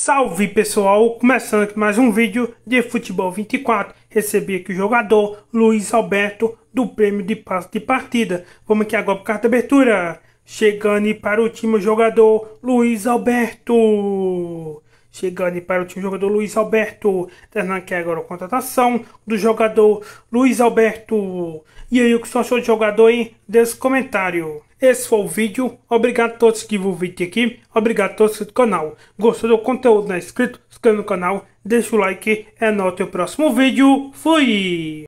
Salve pessoal, começando aqui mais um vídeo de Futebol 24. Recebi aqui o jogador Luiz Alberto do prêmio de passo de partida. Vamos aqui agora para carta abertura. Chegando para o time o jogador Luiz Alberto. Chegando para o time o jogador Luiz Alberto. Terminando aqui agora a contratação do jogador Luiz Alberto. E aí, o que você achou do jogador, hein? Desse comentário. Esse foi o vídeo. Obrigado a todos que viram o vídeo aqui. Obrigado a todos do canal. Gostou do conteúdo? Não é inscrito? Se inscreve no canal. Deixa o like. É nóis. Até o próximo vídeo. Fui!